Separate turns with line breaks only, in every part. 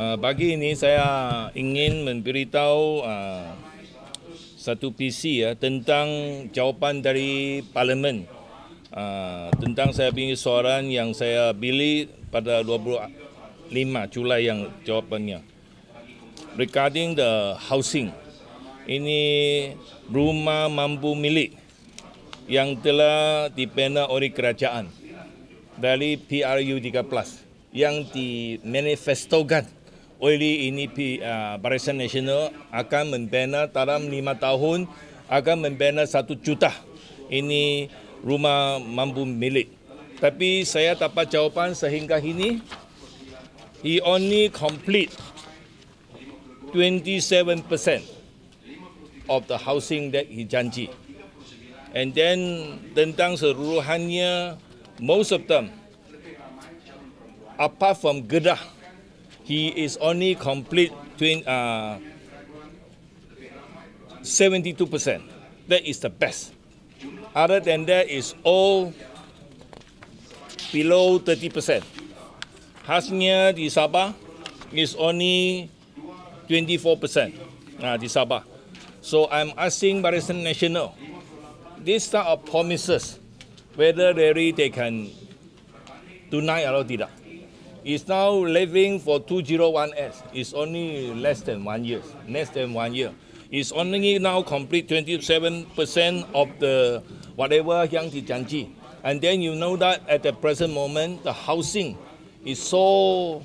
Bagi ah, ini saya ingin memberitahu uh, satu PC ya uh, tentang jawapan dari parlimen uh, tentang saya punya soalan yang saya beli pada 25 Julai yang jawapannya regarding the housing ini rumah mampu milik yang telah dipena oleh kerajaan dari PRU 3 Plus yang dimanifestogan manifestogan oleh ini uh, Barisan Nasional akan membina dalam lima tahun akan membina satu juta ini rumah mampu milik. Tapi saya dapat jawapan sehingga ini he only complete twenty seven percent of the housing that he janji. And then tentang seluruhannya, most of them, apart from Gedah, he is only complete between uh, 72%. That is the best. Other than that, it's all below 30%. Hasnya di Sabah is only 24% uh, ah, di Sabah. So I'm asking Barisan Nasional, this type of promises, whether they, really they can tunai atau tidak. It's now living for 201S. It's only less than one year. Less than one year. It's only now complete 27% of the whatever Yangtze Jiangji. And then you know that at the present moment, the housing is so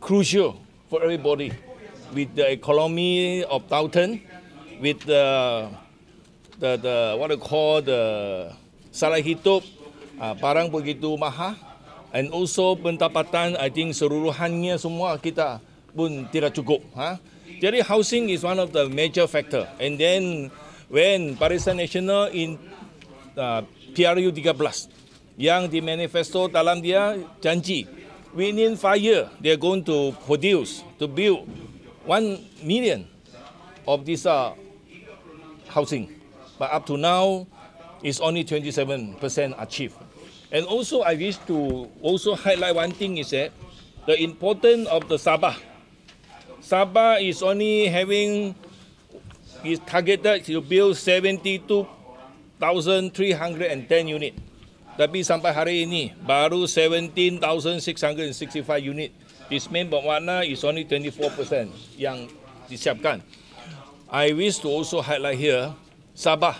crucial for everybody with the economy of downturn, with the, the, the what you call the Sarah uh, Barang Begitu Maha, and also pendapatan I think seluruhannya semua kita pun tidak cukup ha jadi housing is one of the major factor and then when Parisan National in uh, PRU 13 yang di manifesto dalam dia janji within 5 year they are going to produce to build one million of this uh, housing but up to now is only 27% achieved And also, I wish to also highlight one thing is that the importance of the Sabah. Sabah is only having, is targeted to build 72,310 unit. Tapi sampai hari ini, baru 17,665 unit. This means bermakna is only 24% yang disiapkan. I wish to also highlight here, Sabah.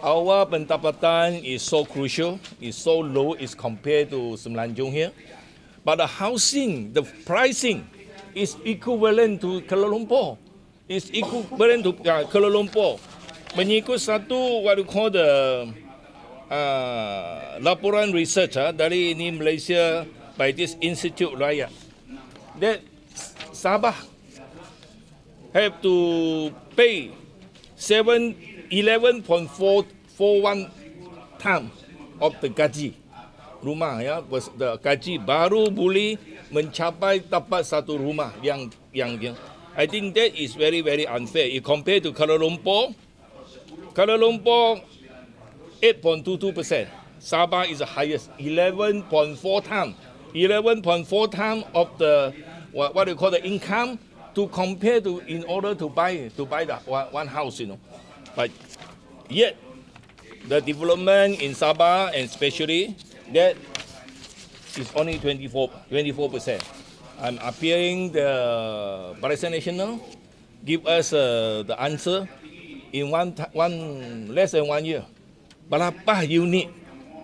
Our pentapatan is so crucial, is so low, is compared to Semenanjung here. But the housing, the pricing is equivalent to Kuala Lumpur. Is equivalent to uh, Kuala Lumpur. Mengikut satu what you call the uh, laporan research uh, dari ini Malaysia by this Institute Raya. That Sabah have to pay 7 eleven point four four one ton of the gaji rumah ya was the gaji baru boleh mencapai dapat satu rumah yang yang yang I think that is very very unfair. You compare to Kuala Lumpur, Kuala Lumpur 8.22 percent. Sabah is the highest, 11.4 times, 11.4 times of the what, what you call the income to compare to in order to buy to buy the one house, you know but yet ya. the development in Sabah and especially that is only 24 24%. I'm appearing the Barisan National give us uh, the answer in one one less than one year. Berapa unit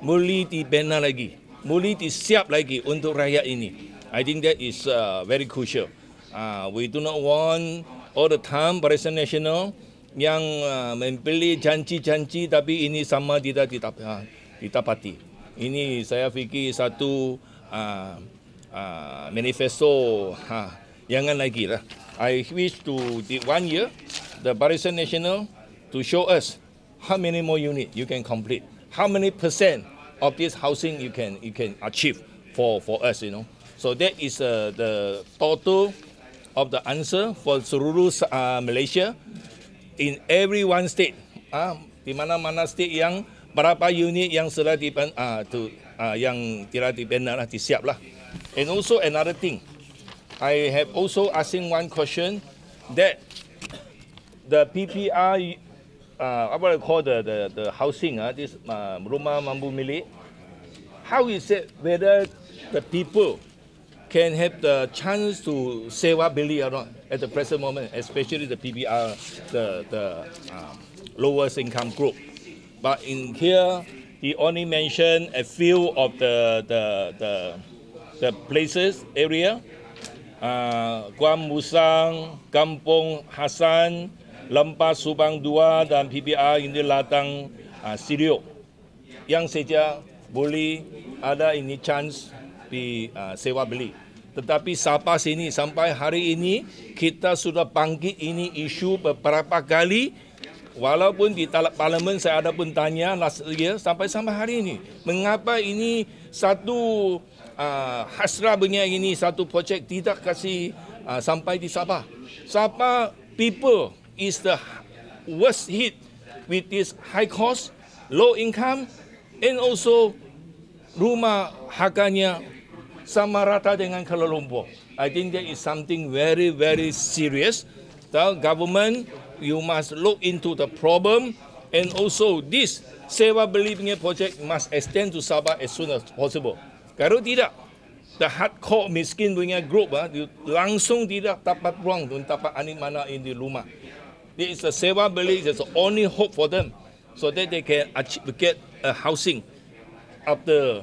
muli dibina lagi? Muli disiap lagi untuk rakyat ini. I think that is uh, very crucial. Uh, we do not want all the time Barisan National yang uh, janji-janji tapi ini sama tidak ah, ditapati. Ini saya fikir satu uh, uh, manifesto uh, yang lagi lah. I wish to the one year the Barisan Nasional to show us how many more unit you can complete, how many percent of this housing you can you can achieve for for us, you know. So that is uh, the total of the answer for seluruh uh, Malaysia in every one state ah di mana-mana state yang berapa unit yang sudah di ah tu ah yang telah dibina lah disiap lah and also another thing i have also asking one question that the PPR ah apa they call the the, the housing ah this uh, rumah mampu milik how is it whether the people can have the chance to save up Billy or not at the present moment, especially the PBR, the, the um, lowest income group. But in here, he only mentioned a few of the, the, the, the places, area. Uh, Guam Musang, Kampung Hasan, Lampa Subang Dua dan PBR ini latang uh, Sirio. Yang saja boleh ada ini chance di uh, sewa beli. Tetapi Sabah sini sampai hari ini kita sudah panggil ini isu beberapa kali walaupun di talak parlimen saya ada pun tanya last year sampai sampai hari ini mengapa ini satu uh, ah, hasra punya ini satu projek tidak kasih uh, sampai di Sabah. Sabah people is the worst hit with this high cost, low income and also rumah harganya sama rata dengan Kuala Lumpur. I think that is something very very serious. The government you must look into the problem and also this Sewa Beli punya project must extend to Sabah as soon as possible. Kalau tidak, the hardcore miskin punya group ah, langsung tidak dapat ruang dan dapat ani mana in di rumah. This is the Sewa Beli, is the only hope for them so that they can get a housing after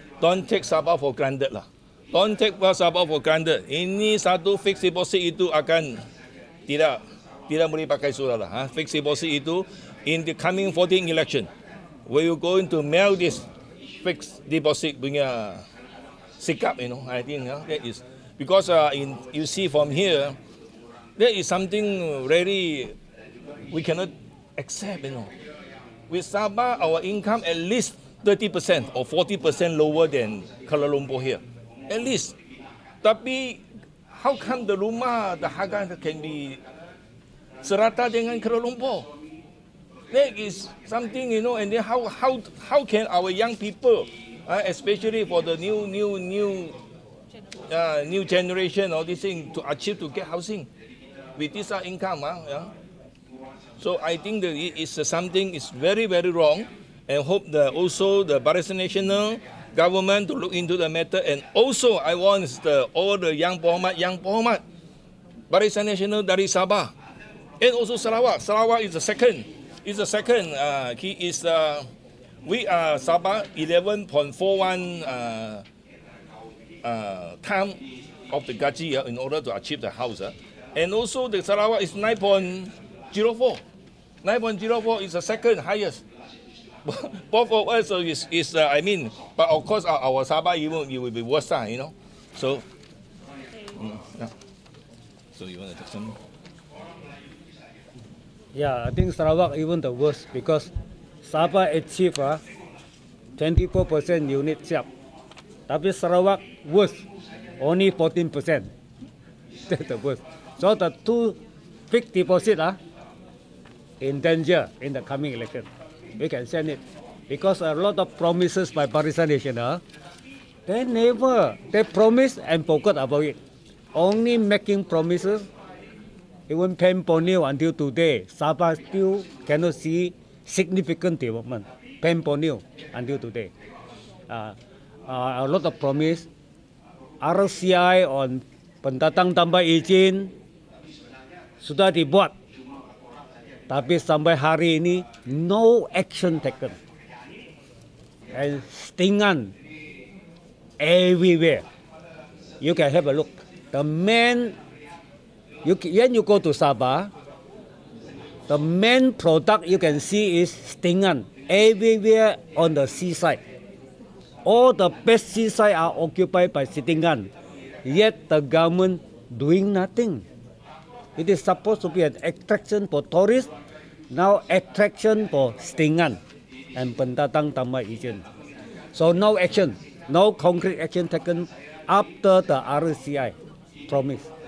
Don't take Sabah for granted lah. Don't take Sabah for granted. Ini satu fixed deposit itu akan tidak tidak boleh pakai surat lah. Ha? Fixed deposit itu in the coming 14 election, we you going to mail this fixed deposit punya sikap, you know, I think yeah, that is because uh, in you see from here, there is something really we cannot accept, you know. With Sabah, our income at least 30% or 40% lower than Kuala Lumpur here. At least. Tapi, how come the rumah, the harga can be serata dengan Kuala Lumpur? That is something, you know, and then how, how, how can our young people, uh, especially for the new, new, new, uh, new generation, all these things, to achieve to get housing with this uh, income? Uh, yeah? So I think that it is uh, something is very, very wrong. and hope that also the Barisan National government to look into the matter. And also, I want the, all the young Muhammad, young Muhammad, Barisan National dari Sabah, and also Sarawak. Sarawak is the second. Is the second. Uh, he is Uh, we are Sabah 11.41 uh, uh, time of the gaji uh, in order to achieve the house. Uh. And also the Sarawak is 9.04. 9.04 is the second highest both of us is, is uh, I mean, but of course our, our Sabah you will, will be worse, uh, you know. So, mm, yeah. so you want to take some?
Yeah, I think Sarawak even the worst because Sabah achieve uh, 24% unit siap. Tapi Sarawak worst, only 14%. That's the worst. So the two big deposit are uh, in danger in the coming election we can send it. Because a lot of promises by Barisan Nasional, they never, they promise and forgot about it. Only making promises, even Pemponio until today, Sabah still cannot see significant development. Pemponio until today. Uh, uh, a lot of promise. RCI on pendatang tambah izin sudah dibuat Tapi sampai hari ini no action taken. And stingan everywhere. You can have a look. The main you when you go to Sabah, the main product you can see is stingan everywhere on the seaside. All the best seaside are occupied by stingan. Yet the government doing nothing. It is supposed to be an attraction for tourists, now attraction for Stingan and pendatang Tamil ijen. So no action, no concrete action taken after the RCI promise.